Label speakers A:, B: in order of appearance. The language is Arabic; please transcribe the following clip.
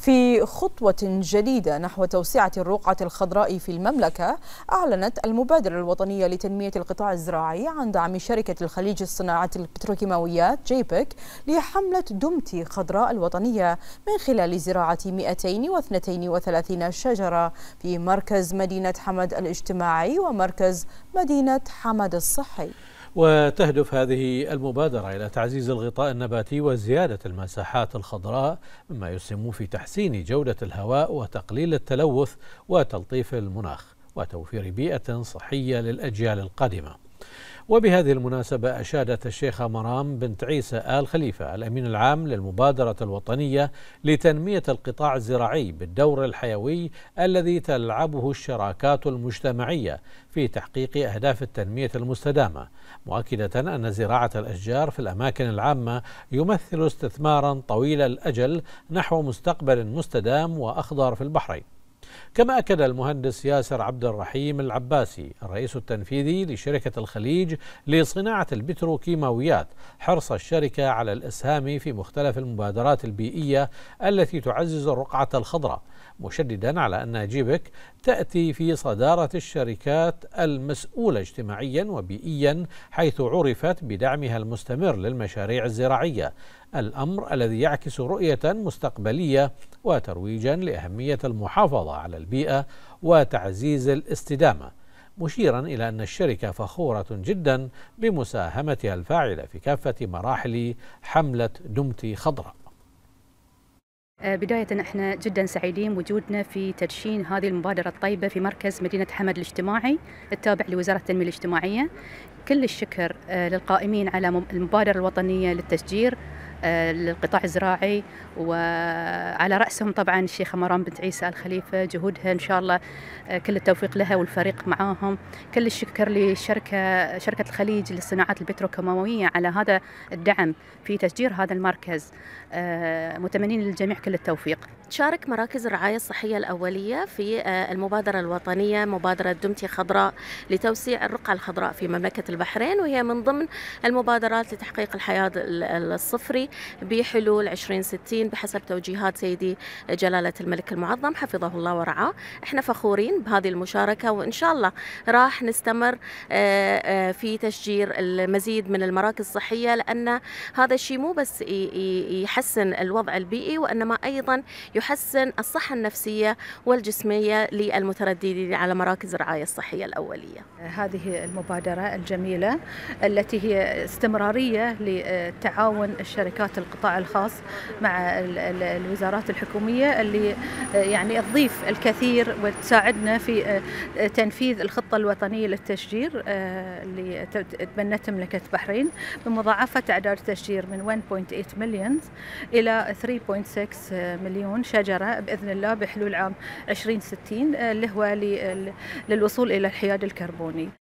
A: في خطوة جديدة نحو توسعة الرقعة الخضراء في المملكة أعلنت المبادرة الوطنية لتنمية القطاع الزراعي عن دعم شركة الخليج الصناعة البتروكيماويات جيبك لحملة دمتي خضراء الوطنية من خلال زراعة 232 شجرة في مركز مدينة حمد الاجتماعي ومركز مدينة حمد الصحي
B: وتهدف هذه المبادرة إلى تعزيز الغطاء النباتي وزيادة المساحات الخضراء مما يسهم في تحسين جودة الهواء وتقليل التلوث وتلطيف المناخ وتوفير بيئة صحية للأجيال القادمة وبهذه المناسبة أشادت الشيخة مرام بنت عيسى آل خليفة الأمين العام للمبادرة الوطنية لتنمية القطاع الزراعي بالدور الحيوي الذي تلعبه الشراكات المجتمعية في تحقيق أهداف التنمية المستدامة مؤكدة أن زراعة الأشجار في الأماكن العامة يمثل استثمارا طويل الأجل نحو مستقبل مستدام وأخضر في البحرين كما أكد المهندس ياسر عبد الرحيم العباسي الرئيس التنفيذي لشركة الخليج لصناعة البتروكيماويات حرص الشركة على الإسهام في مختلف المبادرات البيئية التي تعزز الرقعة الخضراء مشددا على أن جيبك تأتي في صدارة الشركات المسؤولة اجتماعيا وبيئيا حيث عرفت بدعمها المستمر للمشاريع الزراعية الأمر الذي يعكس رؤية مستقبلية وترويجا لأهمية المحافظة على البيئة وتعزيز الاستدامة مشيرا إلى أن الشركة فخورة جدا بمساهمتها الفاعلة في كافة مراحل حملة دمتي خضراء
C: آه، بداية احنا جدا سعيدين وجودنا في تدشين هذه المبادرة الطيبة في مركز مدينة حمد الاجتماعي التابع لوزارة التنمية الاجتماعية كل الشكر آه، للقائمين على المبادرة الوطنية للتشجير للقطاع الزراعي وعلى رأسهم طبعا الشيخة مرام بنت عيسى الخليفة جهودها إن شاء الله كل التوفيق لها والفريق معاهم كل الشكر للشركة شركة الخليج للصناعات البتروكيماوية على هذا الدعم في تشجير هذا المركز آه، متمنين للجميع
D: كل التوفيق تشارك مراكز الرعاية الصحية الأولية في آه، المبادرة الوطنية مبادرة دمتي خضراء لتوسيع الرقعة الخضراء في مملكة البحرين وهي من ضمن المبادرات لتحقيق الحياة الصفري بحلول 2060 بحسب توجيهات سيدي جلالة الملك المعظم حفظه الله ورعاه احنا فخورين بهذه المشاركة وإن شاء الله راح نستمر آه، آه، في تشجير المزيد من المراكز الصحية لأن هذا الشيء مو بس يحسن الوضع البيئي وإنما أيضا يحسن الصحة النفسية والجسمية للمترددين على مراكز الرعاية الصحية الأولية
E: هذه المبادرة الجميلة التي هي استمرارية لتعاون الشركات القطاع الخاص مع الوزارات الحكومية اللي يعني تضيف الكثير وتساعدنا في تنفيذ الخطة الوطنية للتشجير آه، اللي تبنت مملكة بحرين بمضاعفة أعداد التشجير من 1.8 مليون إلى 3.6 مليون شجرة بإذن الله بحلول عام 2060 آه، اللي هو آه، للوصول إلى الحياد الكربوني